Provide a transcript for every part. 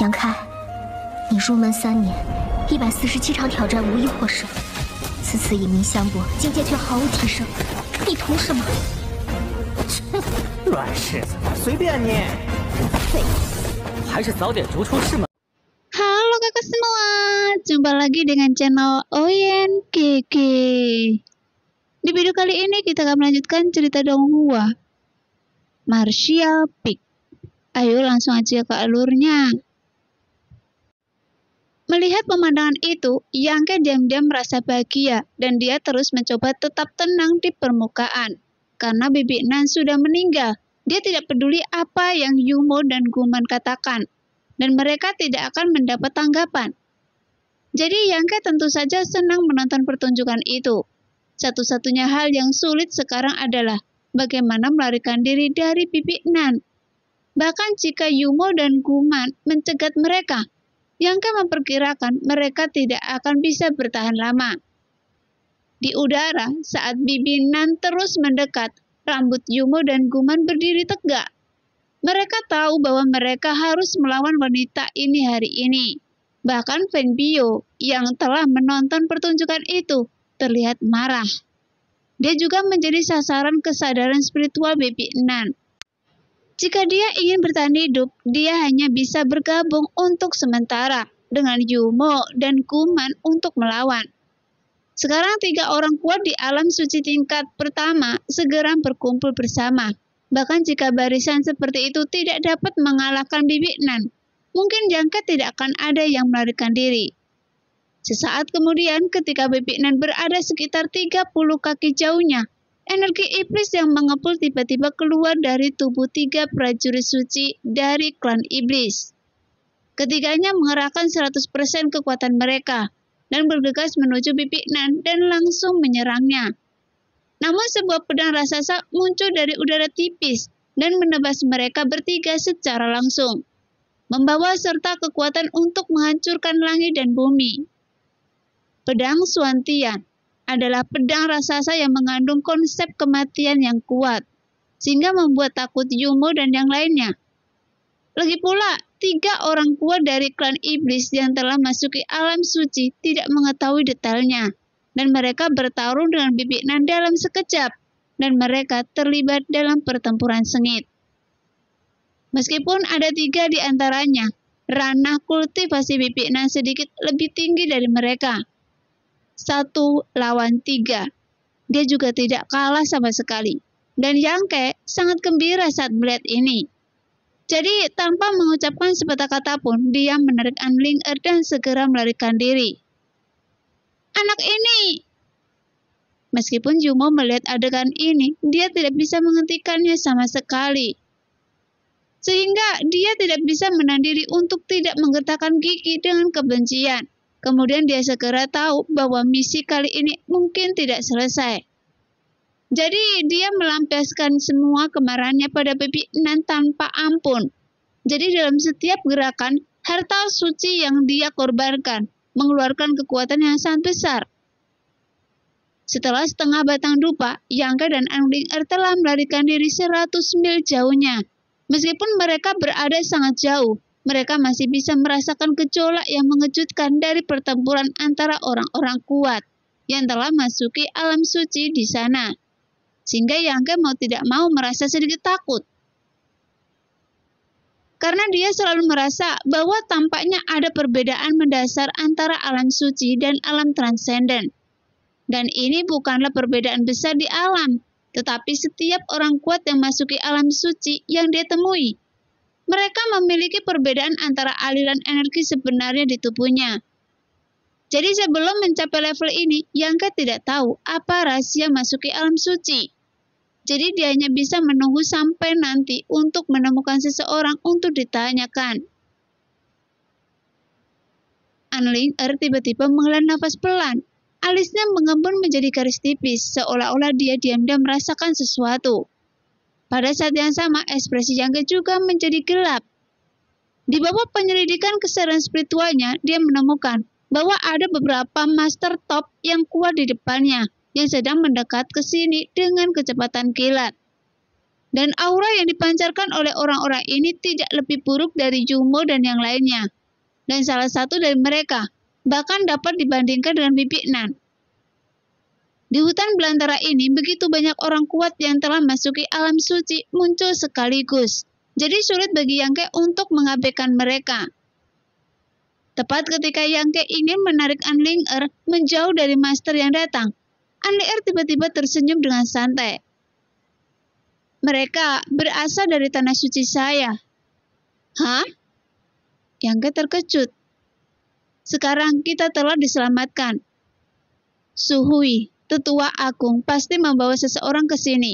杨开，你入门三年，一百四十七场挑战无一获胜，此次以命相搏，境界却毫无提升，你图什么？软柿子，随便你。还是早点逐出师门。h e l l o k a k a j u m p a lagi dengan channel Oyen GG. Di video kali ini kita akan melanjutkan cerita donghua Martial Peak. Ayo langsung aja ke alurnya. Melihat pemandangan itu, Yangke diam-diam merasa bahagia dan dia terus mencoba tetap tenang di permukaan. Karena bibi Nan sudah meninggal, dia tidak peduli apa yang Yumo dan Guman katakan, dan mereka tidak akan mendapat tanggapan. Jadi Yangke tentu saja senang menonton pertunjukan itu. Satu-satunya hal yang sulit sekarang adalah bagaimana melarikan diri dari bibi Nan. Bahkan jika Yumo dan Guman mencegat mereka, Bianca memperkirakan mereka tidak akan bisa bertahan lama. Di udara, saat bibinan terus mendekat, rambut Yumo dan Guman berdiri tegak. Mereka tahu bahwa mereka harus melawan wanita ini hari ini. Bahkan Bio yang telah menonton pertunjukan itu terlihat marah. Dia juga menjadi sasaran kesadaran spiritual Bibi Nan jika dia ingin bertahan hidup, dia hanya bisa bergabung untuk sementara dengan Yumo dan Kuman untuk melawan. Sekarang tiga orang kuat di alam suci tingkat pertama segera berkumpul bersama. Bahkan jika barisan seperti itu tidak dapat mengalahkan bibik Nan, mungkin jangka tidak akan ada yang melarikan diri. Sesaat kemudian ketika bibik Nan berada sekitar 30 kaki jauhnya, Energi iblis yang mengepul tiba-tiba keluar dari tubuh tiga prajurit suci dari klan iblis. Ketiganya mengerahkan 100% kekuatan mereka dan bergegas menuju bibik Nan dan langsung menyerangnya. Namun sebuah pedang raksasa muncul dari udara tipis dan menebas mereka bertiga secara langsung, membawa serta kekuatan untuk menghancurkan langit dan bumi. Pedang Suantian adalah pedang raksasa yang mengandung konsep kematian yang kuat, sehingga membuat takut Yumo dan yang lainnya. Lagi pula, tiga orang kuat dari klan iblis yang telah masuki alam suci tidak mengetahui detailnya, dan mereka bertarung dengan nan dalam sekejap, dan mereka terlibat dalam pertempuran sengit. Meskipun ada tiga di antaranya, ranah kultivasi nan sedikit lebih tinggi dari mereka, satu lawan tiga. Dia juga tidak kalah sama sekali. Dan yang Yangke sangat gembira saat melihat ini. Jadi tanpa mengucapkan sepatah kata pun, dia menarik Anling Er dan segera melarikan diri. Anak ini! Meskipun Jumo melihat adegan ini, dia tidak bisa menghentikannya sama sekali. Sehingga dia tidak bisa menandiri untuk tidak menggertakkan gigi dengan kebencian. Kemudian dia segera tahu bahwa misi kali ini mungkin tidak selesai. Jadi dia melampiaskan semua kemarahannya pada babi Nan tanpa ampun. Jadi dalam setiap gerakan, harta suci yang dia korbankan mengeluarkan kekuatan yang sangat besar. Setelah setengah batang dupa, Yangka dan Angling Er telah melarikan diri 100 mil jauhnya. Meskipun mereka berada sangat jauh, mereka masih bisa merasakan gejolak yang mengejutkan dari pertempuran antara orang-orang kuat yang telah masuki alam suci di sana. Sehingga Yangke mau tidak mau merasa sedikit takut. Karena dia selalu merasa bahwa tampaknya ada perbedaan mendasar antara alam suci dan alam transenden. Dan ini bukanlah perbedaan besar di alam, tetapi setiap orang kuat yang masuki alam suci yang dia temui mereka memiliki perbedaan antara aliran energi sebenarnya di tubuhnya. Jadi sebelum mencapai level ini, Yangka tidak tahu apa rahasia masuki alam suci. Jadi dia hanya bisa menunggu sampai nanti untuk menemukan seseorang untuk ditanyakan. Anling Er tiba-tiba menghela nafas pelan. Alisnya mengembun menjadi garis tipis, seolah-olah dia diam-diam merasakan sesuatu. Pada saat yang sama, ekspresi jangkit juga menjadi gelap. Di bawah penyelidikan kesadaran spiritualnya, dia menemukan bahwa ada beberapa master top yang kuat di depannya, yang sedang mendekat ke sini dengan kecepatan kilat. Dan aura yang dipancarkan oleh orang-orang ini tidak lebih buruk dari Jumbo dan yang lainnya. Dan salah satu dari mereka bahkan dapat dibandingkan dengan Bibi Nan. Di hutan belantara ini begitu banyak orang kuat yang telah masuki alam suci muncul sekaligus. Jadi sulit bagi Yangke untuk mengabaikan mereka. Tepat ketika Yangke ingin menarik Anling Er menjauh dari master yang datang, Anling Er tiba-tiba tersenyum dengan santai. Mereka berasal dari tanah suci saya. Hah? Yangke terkejut. Sekarang kita telah diselamatkan. Suhui tetua agung pasti membawa seseorang ke sini.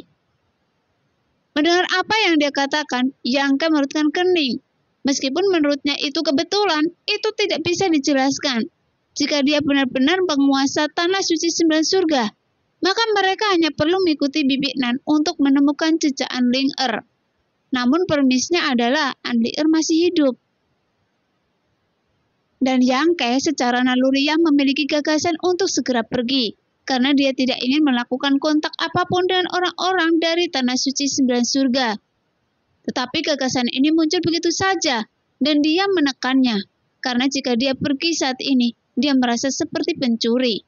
Mendengar apa yang dia katakan, Yangka merutkan kening. Meskipun menurutnya itu kebetulan, itu tidak bisa dijelaskan. Jika dia benar-benar penguasa tanah suci sembilan surga, maka mereka hanya perlu mengikuti bibit Nan untuk menemukan jejak Anling Er. Namun permisnya adalah Anling Er masih hidup dan Yang Ke secara yang memiliki gagasan untuk segera pergi karena dia tidak ingin melakukan kontak apapun dengan orang-orang dari tanah suci sembilan surga. Tetapi gagasan ini muncul begitu saja, dan dia menekannya, karena jika dia pergi saat ini, dia merasa seperti pencuri.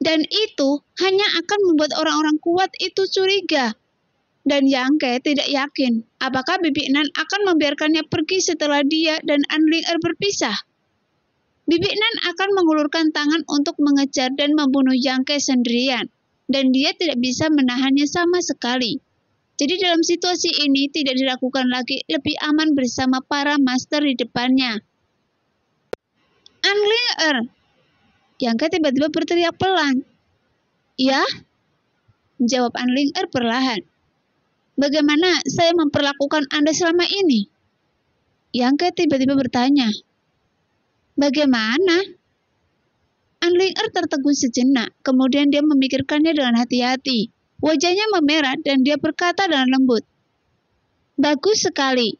Dan itu hanya akan membuat orang-orang kuat itu curiga. Dan Yangke tidak yakin apakah Bibi Nan akan membiarkannya pergi setelah dia dan Anling Er berpisah. Bibi Nan akan mengulurkan tangan untuk mengejar dan membunuh Yangke sendirian, dan dia tidak bisa menahannya sama sekali. Jadi dalam situasi ini tidak dilakukan lagi lebih aman bersama para master di depannya. Anlier! Yangke tiba-tiba berteriak pelan. Ya? Jawab Anlier er perlahan. Bagaimana saya memperlakukan Anda selama ini? Yangke tiba-tiba bertanya. Bagaimana? Ling Er tertegun sejenak, kemudian dia memikirkannya dengan hati-hati. Wajahnya memerah dan dia berkata dengan lembut, Bagus sekali.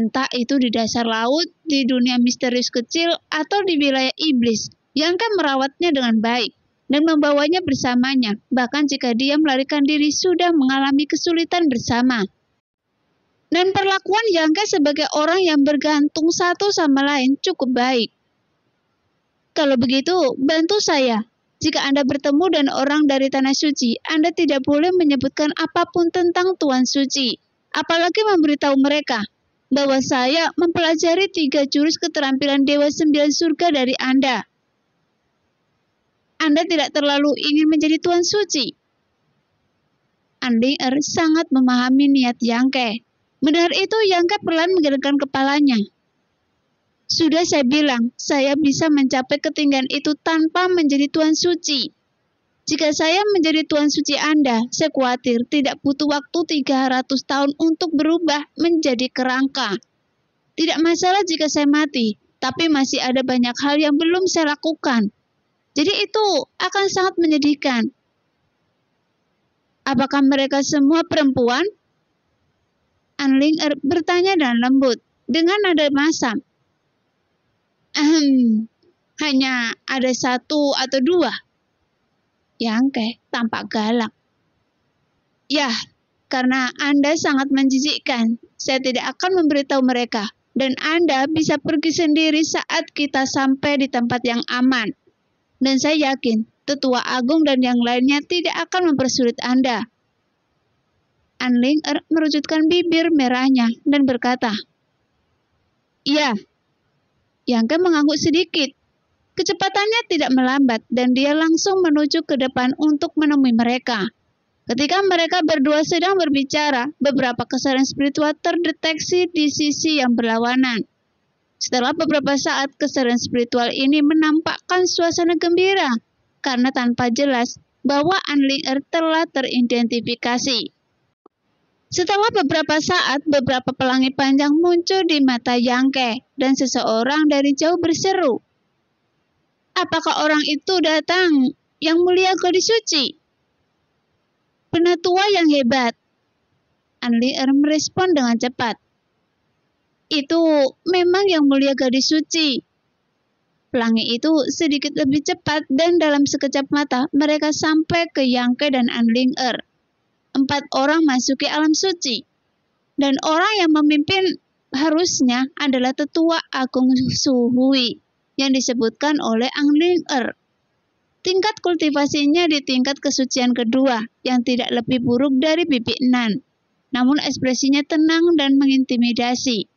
Entah itu di dasar laut, di dunia misterius kecil, atau di wilayah iblis, yang akan merawatnya dengan baik dan membawanya bersamanya, bahkan jika dia melarikan diri sudah mengalami kesulitan bersama dan perlakuan Jangka sebagai orang yang bergantung satu sama lain cukup baik. Kalau begitu, bantu saya. Jika Anda bertemu dan orang dari Tanah Suci, Anda tidak boleh menyebutkan apapun tentang Tuan Suci, apalagi memberitahu mereka bahwa saya mempelajari tiga jurus keterampilan Dewa Sembilan Surga dari Anda. Anda tidak terlalu ingin menjadi Tuan Suci. Andi Er sangat memahami niat Yangke. Mendengar itu, Yangka perlahan menggerakkan kepalanya. Sudah saya bilang, saya bisa mencapai ketinggian itu tanpa menjadi tuan suci. Jika saya menjadi tuan suci Anda, saya khawatir tidak butuh waktu 300 tahun untuk berubah menjadi kerangka. Tidak masalah jika saya mati, tapi masih ada banyak hal yang belum saya lakukan. Jadi itu akan sangat menyedihkan. Apakah mereka semua perempuan? Ling er, bertanya dan lembut, dengan nada masam. Ehm, hanya ada satu atau dua. yang ke tampak galak. Ya, karena Anda sangat menjijikkan, saya tidak akan memberitahu mereka. Dan Anda bisa pergi sendiri saat kita sampai di tempat yang aman. Dan saya yakin, tetua agung dan yang lainnya tidak akan mempersulit Anda. Anling er merucutkan bibir merahnya dan berkata, Ya, Yangka mengangguk sedikit. Kecepatannya tidak melambat dan dia langsung menuju ke depan untuk menemui mereka. Ketika mereka berdua sedang berbicara, beberapa kesadaran spiritual terdeteksi di sisi yang berlawanan. Setelah beberapa saat, kesadaran spiritual ini menampakkan suasana gembira karena tanpa jelas bahwa Anlinger telah teridentifikasi. Setelah beberapa saat, beberapa pelangi panjang muncul di mata Yangke, dan seseorang dari jauh berseru, Apakah orang itu datang, yang mulia gadis suci? Penatua yang hebat. Anli Er merespon dengan cepat. Itu memang yang mulia gadis suci. Pelangi itu sedikit lebih cepat dan dalam sekejap mata mereka sampai ke Yangke dan Anling Er empat orang masuki alam suci. Dan orang yang memimpin harusnya adalah tetua agung suhui yang disebutkan oleh Angling Er. Tingkat kultivasinya di tingkat kesucian kedua yang tidak lebih buruk dari bibit nan, namun ekspresinya tenang dan mengintimidasi.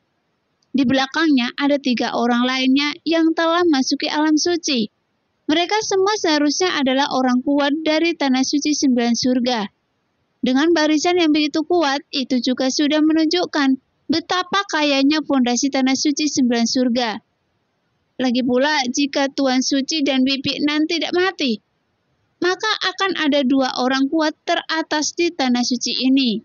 Di belakangnya ada tiga orang lainnya yang telah masuki alam suci. Mereka semua seharusnya adalah orang kuat dari tanah suci sembilan surga, dengan barisan yang begitu kuat, itu juga sudah menunjukkan betapa kayanya fondasi tanah suci sembilan surga. Lagi pula, jika Tuan Suci dan Bibi Nan tidak mati, maka akan ada dua orang kuat teratas di tanah suci ini.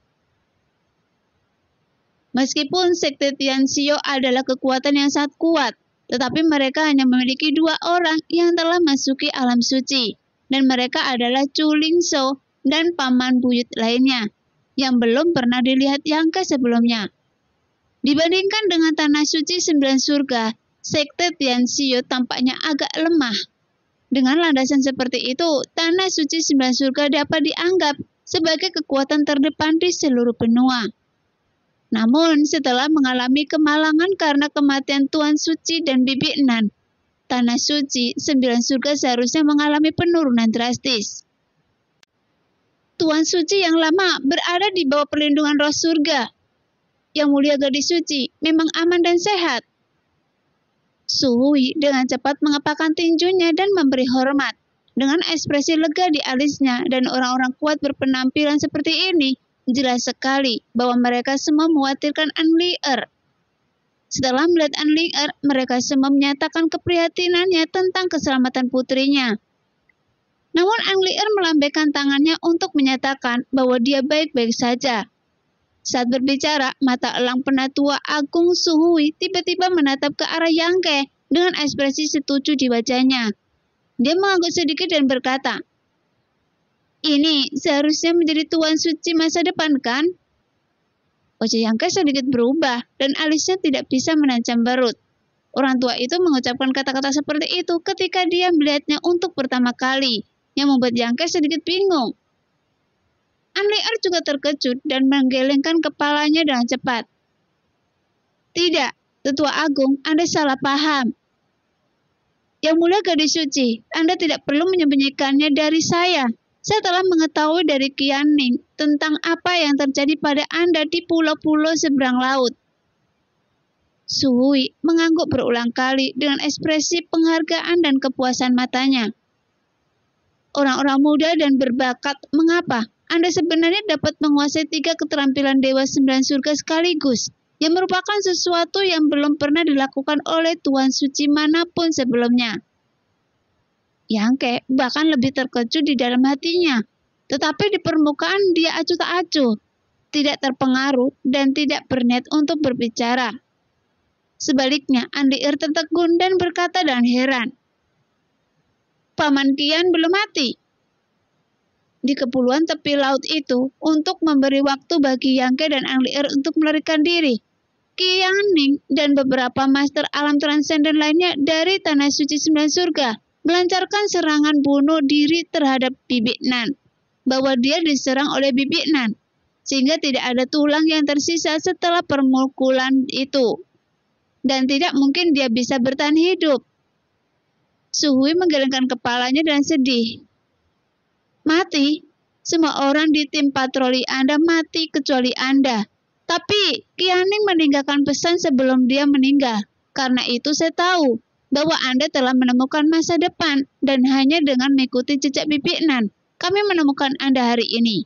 Meskipun sekte Tianxio adalah kekuatan yang sangat kuat, tetapi mereka hanya memiliki dua orang yang telah masuki alam suci, dan mereka adalah Chu dan paman buyut lainnya yang belum pernah dilihat Yangka sebelumnya. Dibandingkan dengan tanah suci sembilan surga, sekte Tianxiu tampaknya agak lemah. Dengan landasan seperti itu, tanah suci sembilan surga dapat dianggap sebagai kekuatan terdepan di seluruh benua. Namun, setelah mengalami kemalangan karena kematian Tuan Suci dan Bibi Nan, Tanah Suci, Sembilan Surga seharusnya mengalami penurunan drastis. Tuan suci yang lama berada di bawah perlindungan roh surga. Yang mulia gadis suci memang aman dan sehat. Suhui dengan cepat mengepakkan tinjunya dan memberi hormat. Dengan ekspresi lega di alisnya dan orang-orang kuat berpenampilan seperti ini, jelas sekali bahwa mereka semua mewakilkan Anlier. Setelah melihat Anlier, mereka semua menyatakan keprihatinannya tentang keselamatan putrinya. Namun Ang Lier melambaikan tangannya untuk menyatakan bahwa dia baik-baik saja. Saat berbicara, mata elang penatua Agung Suhui tiba-tiba menatap ke arah Yang Ke dengan ekspresi setuju di wajahnya. Dia mengangguk sedikit dan berkata, Ini seharusnya menjadi tuan suci masa depan kan? Wajah Yang Ke sedikit berubah dan alisnya tidak bisa menancap barut. Orang tua itu mengucapkan kata-kata seperti itu ketika dia melihatnya untuk pertama kali yang membuat Yangke sedikit bingung. Anliar juga terkejut dan menggelengkan kepalanya dengan cepat. Tidak, Tetua Agung, Anda salah paham. Yang mulia gadis suci, Anda tidak perlu menyembunyikannya dari saya. Saya telah mengetahui dari Kian Ning tentang apa yang terjadi pada Anda di pulau-pulau seberang laut. Suhui mengangguk berulang kali dengan ekspresi penghargaan dan kepuasan matanya orang-orang muda dan berbakat. Mengapa? Anda sebenarnya dapat menguasai tiga keterampilan Dewa Sembilan Surga sekaligus, yang merupakan sesuatu yang belum pernah dilakukan oleh Tuan Suci manapun sebelumnya. Yang Yangke bahkan lebih terkejut di dalam hatinya, tetapi di permukaan dia acuh tak acuh, tidak terpengaruh dan tidak berniat untuk berbicara. Sebaliknya, Andi Ir tertegun dan berkata dengan heran, paman Kian belum mati di kepulauan tepi laut itu untuk memberi waktu bagi Yangke dan Ang Lier untuk melarikan diri. Kian Ning dan beberapa master alam transenden lainnya dari Tanah Suci Sembilan Surga melancarkan serangan bunuh diri terhadap Bibi Nan, bahwa dia diserang oleh Bibi Nan, sehingga tidak ada tulang yang tersisa setelah permukulan itu. Dan tidak mungkin dia bisa bertahan hidup. Suhui menggelengkan kepalanya dan sedih. Mati? Semua orang di tim patroli Anda mati kecuali Anda. Tapi Kianing meninggalkan pesan sebelum dia meninggal. Karena itu saya tahu bahwa Anda telah menemukan masa depan dan hanya dengan mengikuti jejak bibit Nan. Kami menemukan Anda hari ini.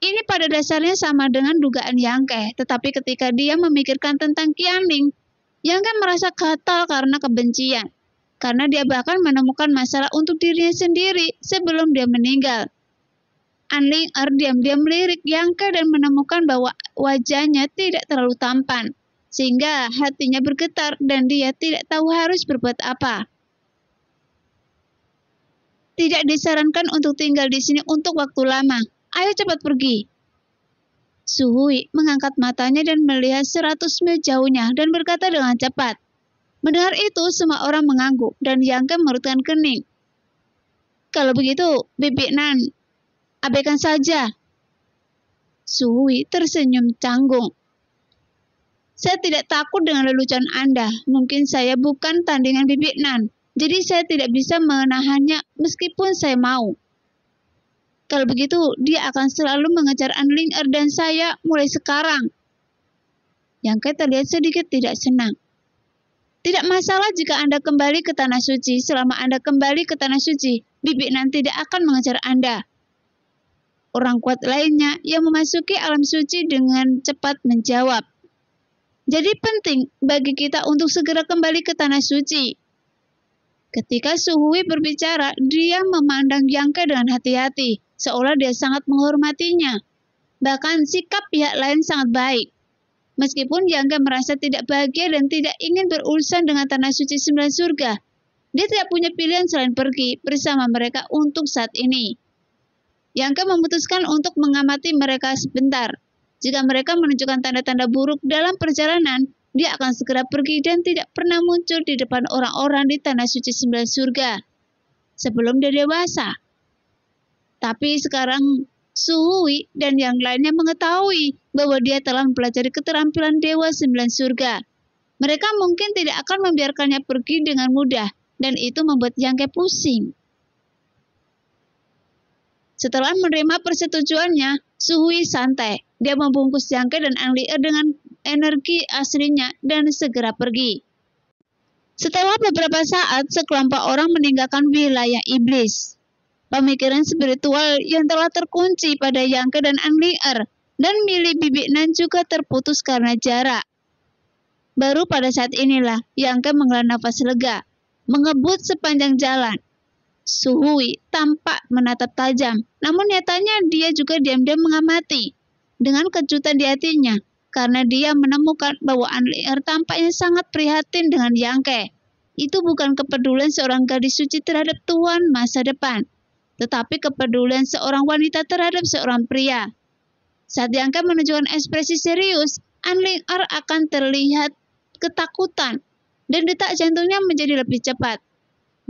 Ini pada dasarnya sama dengan dugaan Yangke, tetapi ketika dia memikirkan tentang Kianing, yang kan merasa gatal karena kebencian, karena dia bahkan menemukan masalah untuk dirinya sendiri sebelum dia meninggal. Anling Er diam-diam melirik Yangka dan menemukan bahwa wajahnya tidak terlalu tampan, sehingga hatinya bergetar dan dia tidak tahu harus berbuat apa. Tidak disarankan untuk tinggal di sini untuk waktu lama. Ayo cepat pergi. Suhui mengangkat matanya dan melihat seratus mil jauhnya dan berkata dengan cepat. Mendengar itu, semua orang mengangguk dan Yangke mengerutkan kening. Kalau begitu, Bibi Nan, abaikan saja. Suhui tersenyum canggung. Saya tidak takut dengan lelucon Anda. Mungkin saya bukan tandingan Bibi Nan, jadi saya tidak bisa menahannya meskipun saya mau. Kalau begitu, dia akan selalu mengejar Anling Er dan saya mulai sekarang. Yang kita lihat sedikit tidak senang. Tidak masalah jika Anda kembali ke Tanah Suci. Selama Anda kembali ke Tanah Suci, Bibi Nan tidak akan mengejar Anda. Orang kuat lainnya yang memasuki alam suci dengan cepat menjawab. Jadi penting bagi kita untuk segera kembali ke Tanah Suci. Ketika Suhui berbicara, dia memandang Yangke dengan hati-hati seolah dia sangat menghormatinya. Bahkan sikap pihak lain sangat baik. Meskipun Yangga merasa tidak bahagia dan tidak ingin berurusan dengan tanah suci sembilan surga, dia tidak punya pilihan selain pergi bersama mereka untuk saat ini. Yangga memutuskan untuk mengamati mereka sebentar. Jika mereka menunjukkan tanda-tanda buruk dalam perjalanan, dia akan segera pergi dan tidak pernah muncul di depan orang-orang di tanah suci sembilan surga. Sebelum dia dewasa, tapi sekarang Suhui dan yang lainnya mengetahui bahwa dia telah mempelajari keterampilan Dewa Sembilan Surga. Mereka mungkin tidak akan membiarkannya pergi dengan mudah, dan itu membuat Ke pusing. Setelah menerima persetujuannya, Suhui santai. Dia membungkus Jangke dan Ang dengan energi aslinya dan segera pergi. Setelah beberapa saat, sekelompok orang meninggalkan wilayah iblis pemikiran spiritual yang telah terkunci pada Yangke dan Angliar, dan milik Nan juga terputus karena jarak. Baru pada saat inilah Yangke menghela nafas lega, mengebut sepanjang jalan. Suhui tampak menatap tajam, namun nyatanya dia juga diam-diam mengamati. Dengan kejutan di hatinya, karena dia menemukan bahwa Anlier tampaknya sangat prihatin dengan Yangke. Itu bukan kepedulian seorang gadis suci terhadap tuan masa depan, tetapi kepedulian seorang wanita terhadap seorang pria. Saat diangkat menunjukkan ekspresi serius, Ling Er akan terlihat ketakutan dan detak jantungnya menjadi lebih cepat.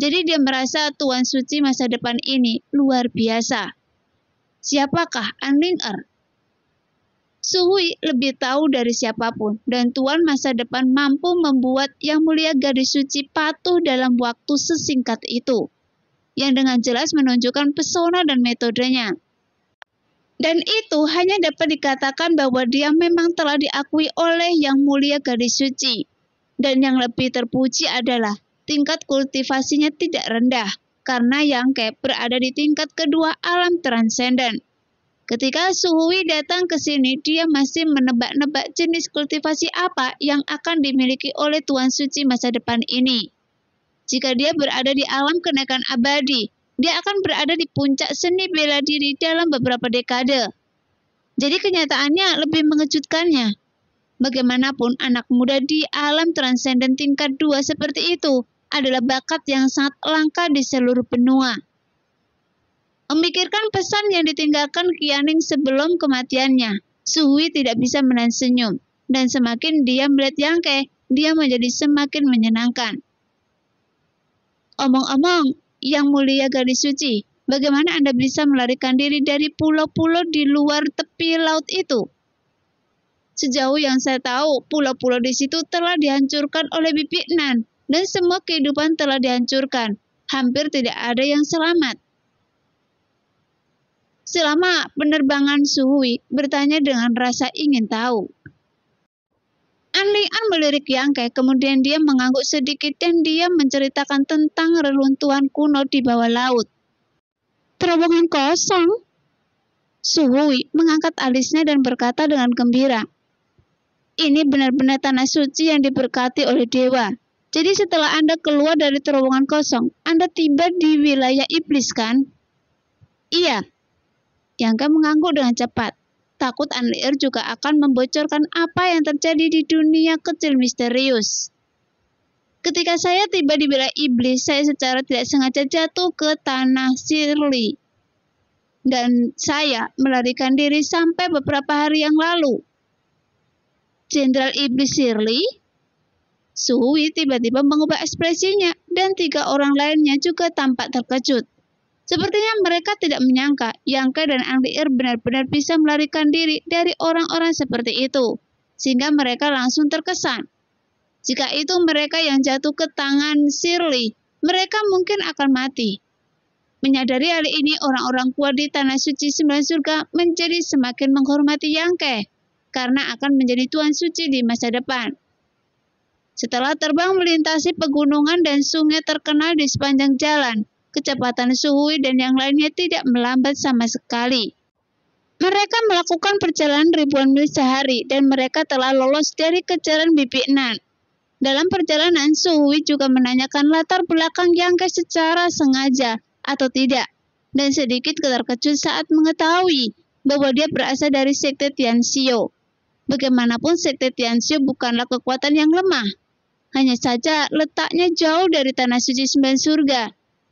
Jadi dia merasa Tuan Suci masa depan ini luar biasa. Siapakah Ling Er? Suhui lebih tahu dari siapapun dan Tuan masa depan mampu membuat Yang Mulia Gadis Suci patuh dalam waktu sesingkat itu yang dengan jelas menunjukkan pesona dan metodenya. Dan itu hanya dapat dikatakan bahwa dia memang telah diakui oleh Yang Mulia Gadis Suci. Dan yang lebih terpuji adalah tingkat kultivasinya tidak rendah karena Yang Ke berada di tingkat kedua alam transenden. Ketika Suhui datang ke sini, dia masih menebak-nebak jenis kultivasi apa yang akan dimiliki oleh Tuan Suci masa depan ini. Jika dia berada di alam kenaikan abadi, dia akan berada di puncak seni bela diri dalam beberapa dekade. Jadi kenyataannya lebih mengejutkannya. Bagaimanapun anak muda di alam transenden tingkat dua seperti itu adalah bakat yang sangat langka di seluruh benua. Memikirkan pesan yang ditinggalkan Kianing sebelum kematiannya, Suhui tidak bisa menahan senyum, dan semakin dia melihat Yangke, dia menjadi semakin menyenangkan. Omong-omong, yang mulia gadis suci, bagaimana Anda bisa melarikan diri dari pulau-pulau di luar tepi laut itu? Sejauh yang saya tahu, pulau-pulau di situ telah dihancurkan oleh bibit nan dan semua kehidupan telah dihancurkan. Hampir tidak ada yang selamat. Selama penerbangan Suhui bertanya dengan rasa ingin tahu. An melirik Yangke, kemudian dia mengangguk sedikit dan dia menceritakan tentang reruntuhan kuno di bawah laut. Terowongan kosong. Suhui mengangkat alisnya dan berkata dengan gembira. Ini benar-benar tanah suci yang diberkati oleh dewa. Jadi setelah Anda keluar dari terowongan kosong, Anda tiba di wilayah iblis kan? Iya. Yangke mengangguk dengan cepat takut Anlir juga akan membocorkan apa yang terjadi di dunia kecil misterius. Ketika saya tiba di wilayah iblis, saya secara tidak sengaja jatuh ke tanah Sirli. Dan saya melarikan diri sampai beberapa hari yang lalu. Jenderal Iblis Sirli, Suwi tiba-tiba mengubah ekspresinya dan tiga orang lainnya juga tampak terkejut. Sepertinya mereka tidak menyangka Yangke dan Anglir benar-benar bisa melarikan diri dari orang-orang seperti itu, sehingga mereka langsung terkesan. Jika itu mereka yang jatuh ke tangan Shirley, mereka mungkin akan mati. Menyadari hal ini, orang-orang kuat di Tanah Suci Sembilan Surga menjadi semakin menghormati Yangke, karena akan menjadi Tuan Suci di masa depan. Setelah terbang melintasi pegunungan dan sungai terkenal di sepanjang jalan, kecepatan suhu, dan yang lainnya tidak melambat sama sekali. Mereka melakukan perjalanan ribuan mil sehari dan mereka telah lolos dari kejaran bibi nan. Dalam perjalanan, Suwi juga menanyakan latar belakang Yangke secara sengaja atau tidak, dan sedikit terkejut saat mengetahui bahwa dia berasal dari sekte Tianxio. Bagaimanapun sekte Tianxio bukanlah kekuatan yang lemah, hanya saja letaknya jauh dari tanah suci sembilan surga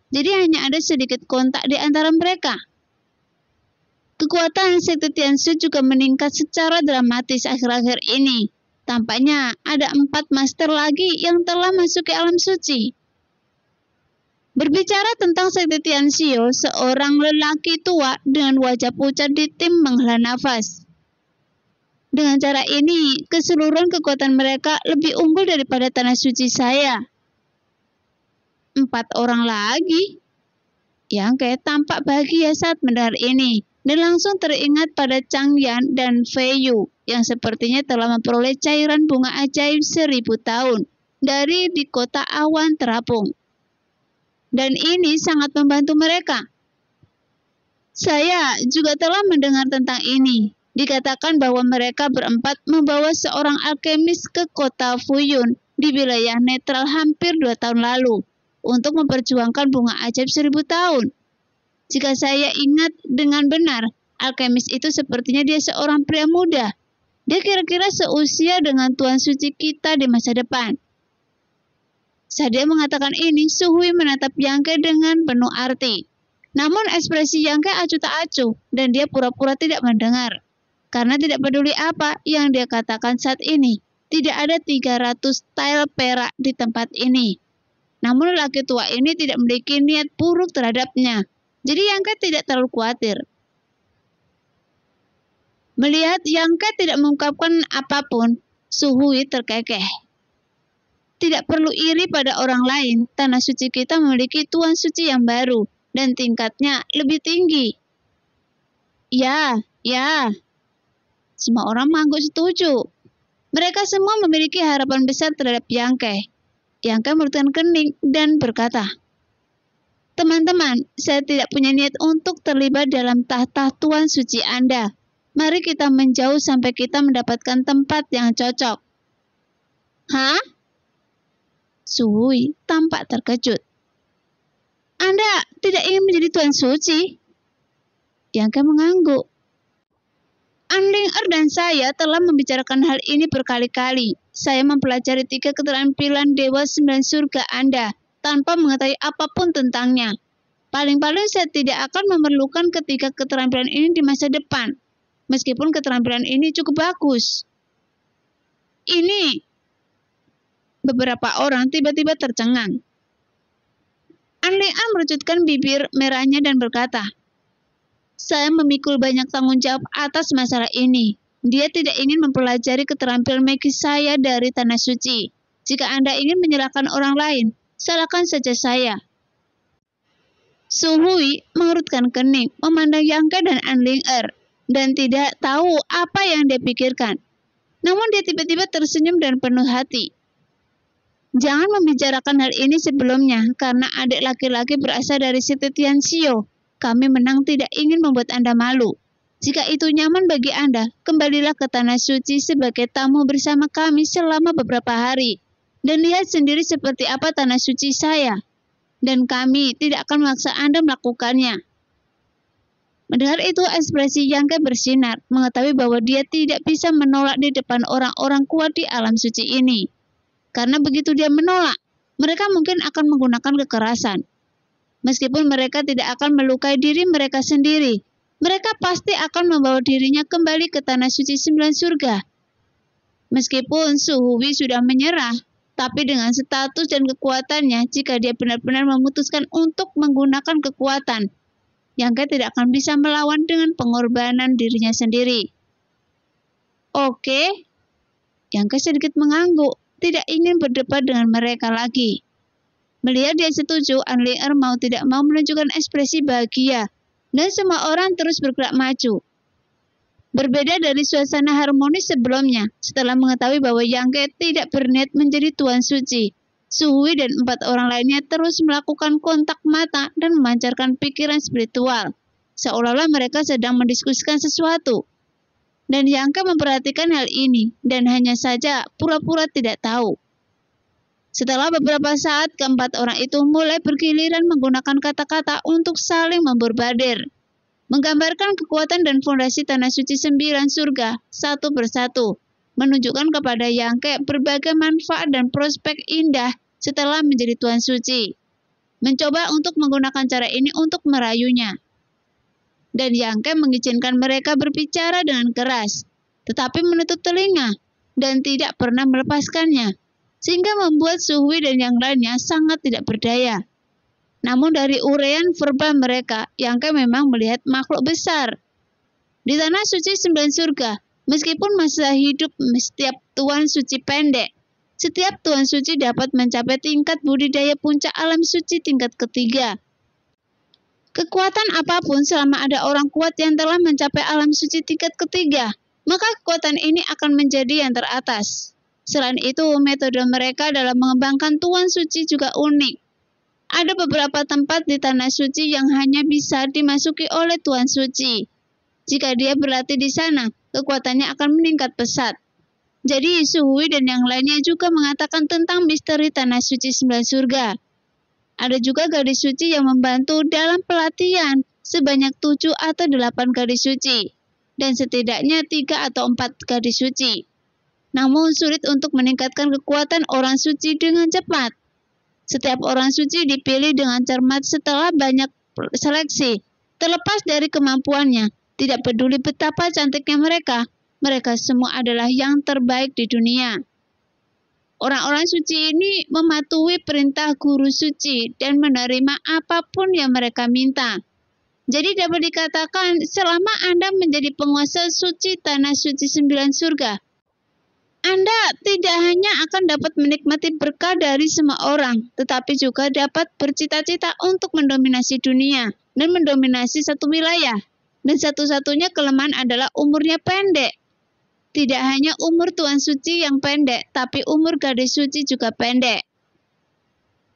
jadi hanya ada sedikit kontak di antara mereka. Kekuatan sekte Tiansu juga meningkat secara dramatis akhir-akhir ini. Tampaknya ada empat master lagi yang telah masuk ke alam suci. Berbicara tentang sekte Tianxio, seorang lelaki tua dengan wajah pucat di tim menghela nafas. Dengan cara ini, keseluruhan kekuatan mereka lebih unggul daripada tanah suci saya empat orang lagi yang kayak tampak bahagia saat mendengar ini dan langsung teringat pada Chang Yan dan Fei Yu yang sepertinya telah memperoleh cairan bunga ajaib seribu tahun dari di kota awan terapung. Dan ini sangat membantu mereka. Saya juga telah mendengar tentang ini. Dikatakan bahwa mereka berempat membawa seorang alkemis ke kota Fuyun di wilayah netral hampir dua tahun lalu untuk memperjuangkan bunga ajaib seribu tahun. Jika saya ingat dengan benar, alkemis itu sepertinya dia seorang pria muda. Dia kira-kira seusia dengan Tuan Suci kita di masa depan. Saat dia mengatakan ini, Suhui menatap Yangke dengan penuh arti. Namun ekspresi Yangke acuh tak acuh dan dia pura-pura tidak mendengar. Karena tidak peduli apa yang dia katakan saat ini, tidak ada 300 tile perak di tempat ini. Namun lelaki tua ini tidak memiliki niat buruk terhadapnya. Jadi Ke tidak terlalu khawatir. Melihat Ke tidak mengungkapkan apapun, Suhui terkekeh. Tidak perlu iri pada orang lain, tanah suci kita memiliki tuan suci yang baru dan tingkatnya lebih tinggi. Ya, ya. Semua orang mengangguk setuju. Mereka semua memiliki harapan besar terhadap Yangkeh yang akan kening dan berkata, Teman-teman, saya tidak punya niat untuk terlibat dalam tahta Tuan Suci Anda. Mari kita menjauh sampai kita mendapatkan tempat yang cocok. Hah? Suhui tampak terkejut. Anda tidak ingin menjadi Tuan Suci? Yang mengangguk. Anling Er dan saya telah membicarakan hal ini berkali-kali. Saya mempelajari tiga keterampilan Dewa Sembilan Surga Anda tanpa mengetahui apapun tentangnya. Paling-paling saya tidak akan memerlukan ketiga keterampilan ini di masa depan, meskipun keterampilan ini cukup bagus. Ini beberapa orang tiba-tiba tercengang. Anlea merucutkan bibir merahnya dan berkata, saya memikul banyak tanggung jawab atas masalah ini. Dia tidak ingin mempelajari keterampilan magis saya dari tanah suci. Jika Anda ingin menyerahkan orang lain, salahkan saja saya. Suhui mengerutkan kening, memandang Yangke dan Anling Er, dan tidak tahu apa yang dia pikirkan. Namun dia tiba-tiba tersenyum dan penuh hati. Jangan membicarakan hal ini sebelumnya, karena adik laki-laki berasal dari situ Tianxio. Kami menang tidak ingin membuat Anda malu. Jika itu nyaman bagi Anda, kembalilah ke tanah suci sebagai tamu bersama kami selama beberapa hari, dan lihat sendiri seperti apa tanah suci saya. Dan kami tidak akan memaksa Anda melakukannya. Mendengar itu, ekspresi Yangke bersinar, mengetahui bahwa dia tidak bisa menolak di depan orang-orang kuat di alam suci ini. Karena begitu dia menolak, mereka mungkin akan menggunakan kekerasan. Meskipun mereka tidak akan melukai diri mereka sendiri, mereka pasti akan membawa dirinya kembali ke tanah suci sembilan surga. Meskipun Suhuwi sudah menyerah, tapi dengan status dan kekuatannya, jika dia benar-benar memutuskan untuk menggunakan kekuatan, Yang Yangga tidak akan bisa melawan dengan pengorbanan dirinya sendiri. Oke, Yangga sedikit mengangguk, tidak ingin berdebat dengan mereka lagi. Melihat dia setuju, Anlier mau tidak mau menunjukkan ekspresi bahagia dan semua orang terus bergerak maju. Berbeda dari suasana harmonis sebelumnya, setelah mengetahui bahwa Yang Yangke tidak berniat menjadi Tuan Suci, Suwi dan empat orang lainnya terus melakukan kontak mata dan memancarkan pikiran spiritual, seolah-olah mereka sedang mendiskusikan sesuatu. Dan Yang Yangka memperhatikan hal ini, dan hanya saja pura-pura tidak tahu. Setelah beberapa saat, keempat orang itu mulai bergiliran menggunakan kata-kata untuk saling memburbadir. Menggambarkan kekuatan dan fondasi Tanah Suci Sembilan Surga satu persatu, menunjukkan kepada Yang Ke berbagai manfaat dan prospek indah setelah menjadi Tuan Suci. Mencoba untuk menggunakan cara ini untuk merayunya. Dan Yang Ke mengizinkan mereka berbicara dengan keras, tetapi menutup telinga dan tidak pernah melepaskannya sehingga membuat Suhwi dan yang lainnya sangat tidak berdaya. Namun dari urean verbal mereka, Yangka memang melihat makhluk besar. Di tanah suci sembilan surga, meskipun masa hidup setiap tuan suci pendek, setiap tuan suci dapat mencapai tingkat budidaya puncak alam suci tingkat ketiga. Kekuatan apapun selama ada orang kuat yang telah mencapai alam suci tingkat ketiga, maka kekuatan ini akan menjadi yang teratas. Selain itu, metode mereka dalam mengembangkan tuan suci juga unik. Ada beberapa tempat di tanah suci yang hanya bisa dimasuki oleh tuan suci. Jika dia berlatih di sana, kekuatannya akan meningkat pesat. Jadi Suhui dan yang lainnya juga mengatakan tentang misteri tanah suci sembilan surga. Ada juga gadis suci yang membantu dalam pelatihan sebanyak tujuh atau delapan gadis suci, dan setidaknya tiga atau empat gadis suci. Namun sulit untuk meningkatkan kekuatan orang suci dengan cepat. Setiap orang suci dipilih dengan cermat setelah banyak seleksi, terlepas dari kemampuannya, tidak peduli betapa cantiknya mereka, mereka semua adalah yang terbaik di dunia. Orang-orang suci ini mematuhi perintah guru suci dan menerima apapun yang mereka minta. Jadi dapat dikatakan selama Anda menjadi penguasa suci tanah suci sembilan surga, anda tidak hanya akan dapat menikmati berkah dari semua orang, tetapi juga dapat bercita-cita untuk mendominasi dunia dan mendominasi satu wilayah. Dan satu-satunya kelemahan adalah umurnya pendek. Tidak hanya umur Tuan Suci yang pendek, tapi umur gadis suci juga pendek.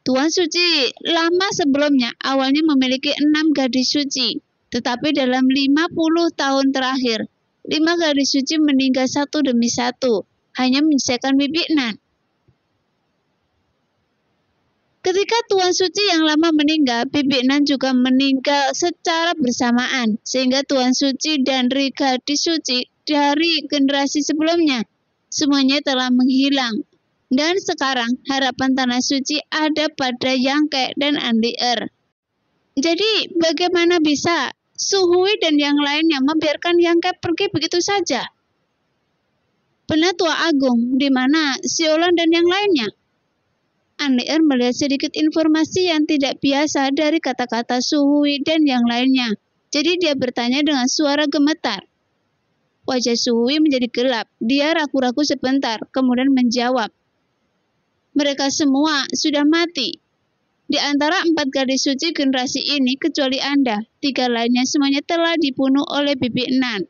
Tuan Suci lama sebelumnya awalnya memiliki enam gadis suci, tetapi dalam 50 tahun terakhir, lima gadis suci meninggal satu demi satu hanya menyisakan Nan. Ketika Tuan Suci yang lama meninggal, Bibit Nan juga meninggal secara bersamaan, sehingga Tuan Suci dan di Suci dari generasi sebelumnya semuanya telah menghilang. Dan sekarang harapan tanah suci ada pada Yang Kek dan Andi Er. Jadi bagaimana bisa Suhui dan yang lainnya membiarkan Yang Kek pergi begitu saja? Penatua Agung, di mana Siolan dan yang lainnya. Anir er melihat sedikit informasi yang tidak biasa dari kata-kata Suhui dan yang lainnya. Jadi dia bertanya dengan suara gemetar. Wajah Suhui menjadi gelap. Dia ragu-ragu sebentar, kemudian menjawab. Mereka semua sudah mati. Di antara empat gadis suci generasi ini kecuali Anda, tiga lainnya semuanya telah dibunuh oleh Bibi Nan.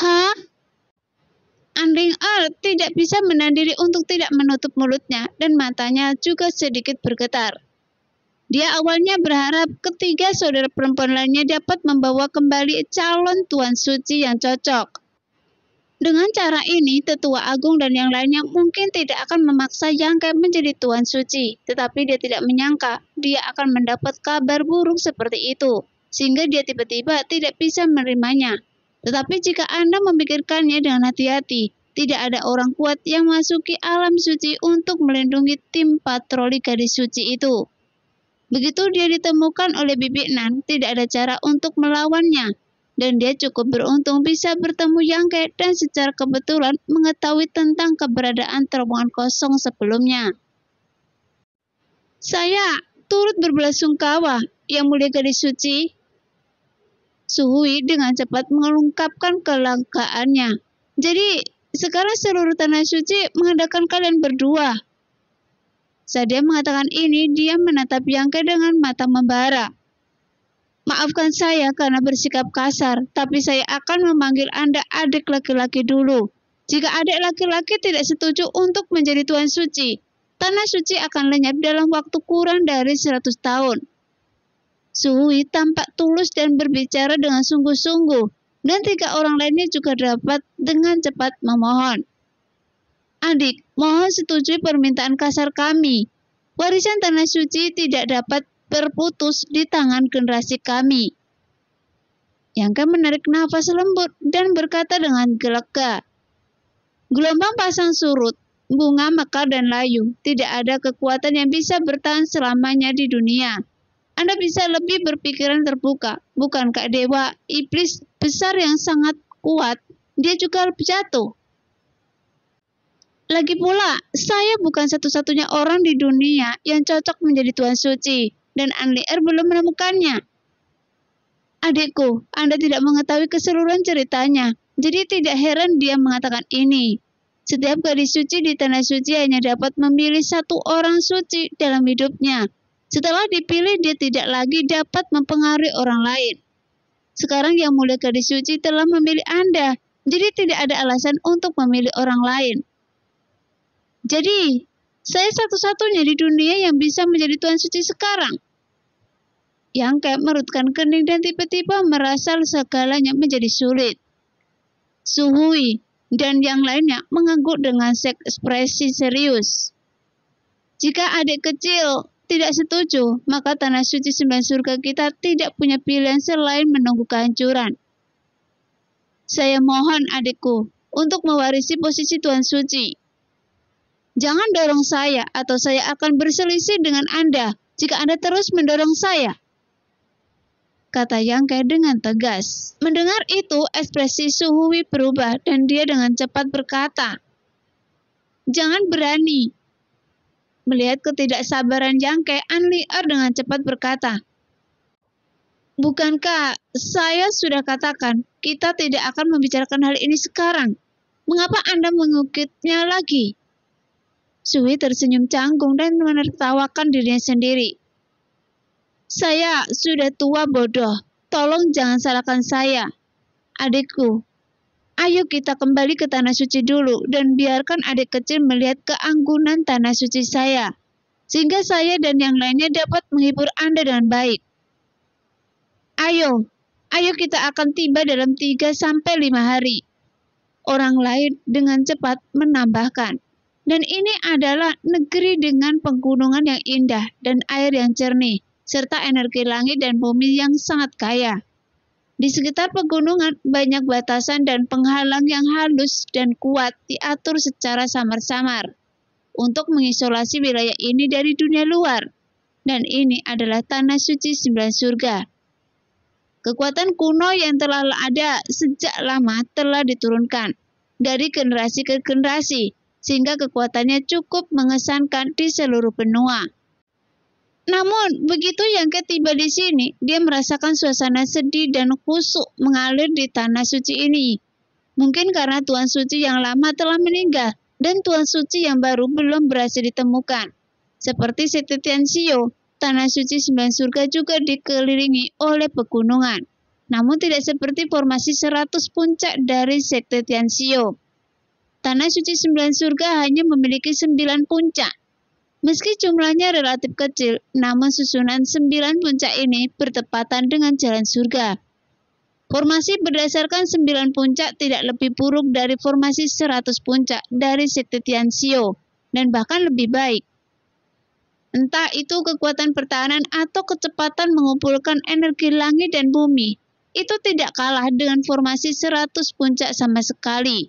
Hah? Anding Al tidak bisa menahan diri untuk tidak menutup mulutnya dan matanya juga sedikit bergetar. Dia awalnya berharap ketiga saudara perempuan lainnya dapat membawa kembali calon tuan suci yang cocok. Dengan cara ini, tetua agung dan yang lainnya mungkin tidak akan memaksa Kai menjadi tuan suci, tetapi dia tidak menyangka dia akan mendapat kabar buruk seperti itu, sehingga dia tiba-tiba tidak bisa menerimanya. Tetapi jika Anda memikirkannya dengan hati-hati, tidak ada orang kuat yang masuki alam suci untuk melindungi tim patroli gadis suci itu. Begitu dia ditemukan oleh Bibi Nan, tidak ada cara untuk melawannya, dan dia cukup beruntung bisa bertemu Yang Yangke dan secara kebetulan mengetahui tentang keberadaan terowongan kosong sebelumnya. Saya turut berbelasungkawa, Yang Mulia Gadis Suci, Suhui dengan cepat mengungkapkan kelangkaannya. Jadi sekarang seluruh tanah suci mengadakan kalian berdua. Saat mengatakan ini, dia menatap Yangke dengan mata membara. Maafkan saya karena bersikap kasar, tapi saya akan memanggil Anda adik laki-laki dulu. Jika adik laki-laki tidak setuju untuk menjadi tuan suci, tanah suci akan lenyap dalam waktu kurang dari 100 tahun. Sui tampak tulus dan berbicara dengan sungguh-sungguh, dan tiga orang lainnya juga dapat dengan cepat memohon. Adik, mohon setujui permintaan kasar kami. Warisan tanah suci tidak dapat berputus di tangan generasi kami. Yangka menarik nafas lembut dan berkata dengan gelega, Gelombang pasang surut, bunga mekar dan layu, tidak ada kekuatan yang bisa bertahan selamanya di dunia anda bisa lebih berpikiran terbuka. Bukankah dewa iblis besar yang sangat kuat, dia juga jatuh. Lagi pula, saya bukan satu-satunya orang di dunia yang cocok menjadi Tuhan suci, dan Anlier belum menemukannya. Adikku, Anda tidak mengetahui keseluruhan ceritanya, jadi tidak heran dia mengatakan ini. Setiap gadis suci di tanah suci hanya dapat memilih satu orang suci dalam hidupnya, setelah dipilih, dia tidak lagi dapat mempengaruhi orang lain. Sekarang Yang Mulia Gadis Suci telah memilih Anda, jadi tidak ada alasan untuk memilih orang lain. Jadi, saya satu-satunya di dunia yang bisa menjadi Tuhan Suci sekarang. Yang kayak merutkan kening dan tiba-tiba merasa segalanya menjadi sulit. Suhui dan yang lainnya mengangguk dengan ekspresi serius. Jika adik kecil tidak setuju, maka tanah suci sembilan surga kita tidak punya pilihan selain menunggu kehancuran. Saya mohon adikku untuk mewarisi posisi Tuhan suci. Jangan dorong saya atau saya akan berselisih dengan Anda jika Anda terus mendorong saya. Kata yang ke dengan tegas. Mendengar itu, ekspresi suhuwi berubah dan dia dengan cepat berkata, Jangan berani, Melihat ketidaksabaran Jangke, An Lier dengan cepat berkata, Bukankah saya sudah katakan kita tidak akan membicarakan hal ini sekarang? Mengapa Anda mengukitnya lagi? Sui tersenyum canggung dan menertawakan dirinya sendiri. Saya sudah tua bodoh, tolong jangan salahkan saya. Adikku, Ayo kita kembali ke tanah suci dulu dan biarkan adik kecil melihat keanggunan tanah suci saya, sehingga saya dan yang lainnya dapat menghibur Anda dengan baik. Ayo, ayo kita akan tiba dalam 3 sampai 5 hari. Orang lain dengan cepat menambahkan. Dan ini adalah negeri dengan pegunungan yang indah dan air yang jernih, serta energi langit dan bumi yang sangat kaya. Di sekitar pegunungan banyak batasan dan penghalang yang halus dan kuat diatur secara samar-samar untuk mengisolasi wilayah ini dari dunia luar. Dan ini adalah tanah suci sembilan surga. Kekuatan kuno yang telah ada sejak lama telah diturunkan dari generasi ke generasi sehingga kekuatannya cukup mengesankan di seluruh benua. Namun, begitu yang ketiba di sini, dia merasakan suasana sedih dan kusuk mengalir di tanah suci ini. Mungkin karena Tuan Suci yang lama telah meninggal dan Tuan Suci yang baru belum berhasil ditemukan. Seperti Siti Tianxio, tanah suci sembilan surga juga dikelilingi oleh pegunungan. Namun tidak seperti formasi 100 puncak dari Sekte Tianxio. Tanah suci sembilan surga hanya memiliki sembilan puncak, Meski jumlahnya relatif kecil, namun susunan sembilan puncak ini bertepatan dengan jalan surga. Formasi berdasarkan sembilan puncak tidak lebih buruk dari formasi seratus puncak dari sekte Tianxio, dan bahkan lebih baik. Entah itu kekuatan pertahanan atau kecepatan mengumpulkan energi langit dan bumi, itu tidak kalah dengan formasi seratus puncak sama sekali.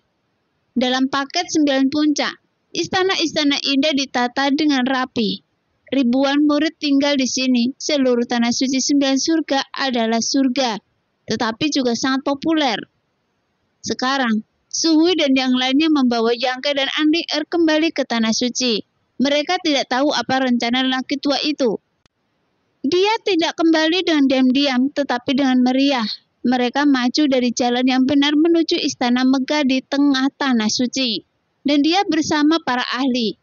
Dalam paket sembilan puncak, Istana-istana indah ditata dengan rapi. Ribuan murid tinggal di sini. Seluruh tanah suci sembilan surga adalah surga, tetapi juga sangat populer. Sekarang, Suhui dan yang lainnya membawa Jangka dan Andi Er kembali ke tanah suci. Mereka tidak tahu apa rencana lelaki tua itu. Dia tidak kembali dengan diam-diam, tetapi dengan meriah. Mereka maju dari jalan yang benar menuju istana megah di tengah tanah suci dan dia bersama para ahli.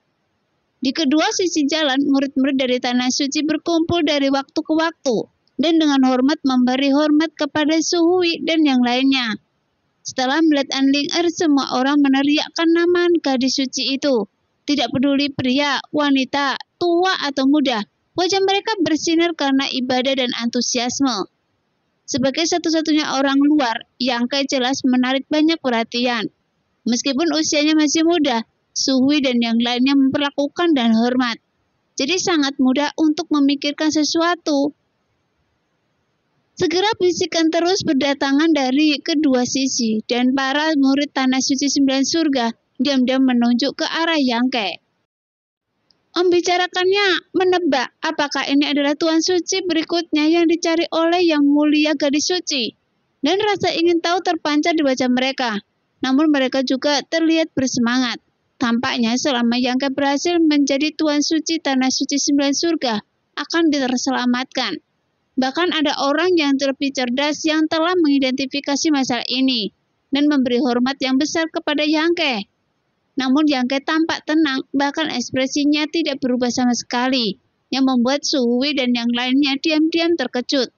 Di kedua sisi jalan, murid-murid dari tanah suci berkumpul dari waktu ke waktu dan dengan hormat memberi hormat kepada Suhui dan yang lainnya. Setelah melihat Er, semua orang meneriakkan nama gadis suci itu. Tidak peduli pria, wanita, tua atau muda, wajah mereka bersinar karena ibadah dan antusiasme. Sebagai satu-satunya orang luar, Yangkai jelas menarik banyak perhatian. Meskipun usianya masih muda, Suhui dan yang lainnya memperlakukan dan hormat. Jadi sangat mudah untuk memikirkan sesuatu. Segera bisikan terus berdatangan dari kedua sisi dan para murid tanah suci sembilan surga diam-diam menunjuk ke arah Yang Yangke. Membicarakannya menebak apakah ini adalah Tuan Suci berikutnya yang dicari oleh Yang Mulia Gadis Suci. Dan rasa ingin tahu terpancar di wajah mereka. Namun mereka juga terlihat bersemangat. Tampaknya selama yang berhasil menjadi tuan suci tanah suci sembilan surga akan terselamatkan. Bahkan ada orang yang lebih cerdas yang telah mengidentifikasi masalah ini dan memberi hormat yang besar kepada Yangke. Namun Yangke tampak tenang, bahkan ekspresinya tidak berubah sama sekali, yang membuat Suwi dan yang lainnya diam-diam terkejut.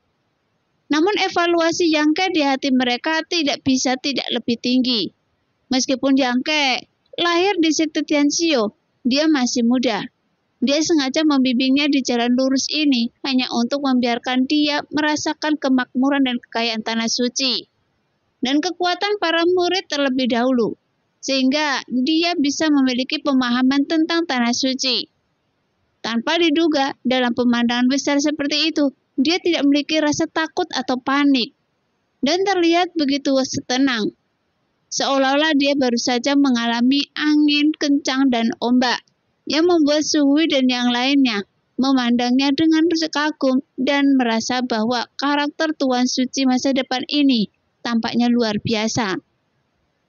Namun evaluasi Yangke di hati mereka tidak bisa tidak lebih tinggi, Meskipun jangkek, lahir di situ Tianxio, dia masih muda. Dia sengaja membimbingnya di jalan lurus ini hanya untuk membiarkan dia merasakan kemakmuran dan kekayaan tanah suci dan kekuatan para murid terlebih dahulu, sehingga dia bisa memiliki pemahaman tentang tanah suci. Tanpa diduga, dalam pemandangan besar seperti itu, dia tidak memiliki rasa takut atau panik, dan terlihat begitu tenang seolah-olah dia baru saja mengalami angin kencang dan ombak yang membuat Suwi dan yang lainnya memandangnya dengan kagum dan merasa bahwa karakter Tuan Suci masa depan ini tampaknya luar biasa.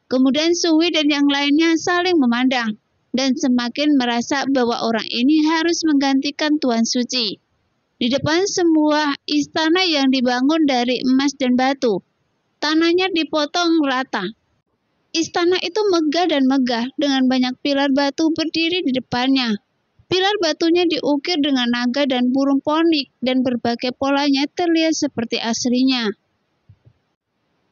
Kemudian Suwi dan yang lainnya saling memandang dan semakin merasa bahwa orang ini harus menggantikan Tuan Suci. Di depan semua istana yang dibangun dari emas dan batu, tanahnya dipotong rata Istana itu megah dan megah dengan banyak pilar batu berdiri di depannya. Pilar batunya diukir dengan naga dan burung ponik dan berbagai polanya terlihat seperti aslinya.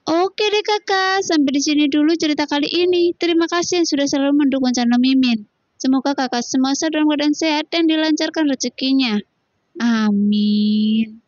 Oke deh kakak, sampai di sini dulu cerita kali ini. Terima kasih yang sudah selalu mendukung channel Mimin. Semoga kakak semua dalam keadaan sehat dan dilancarkan rezekinya. Amin.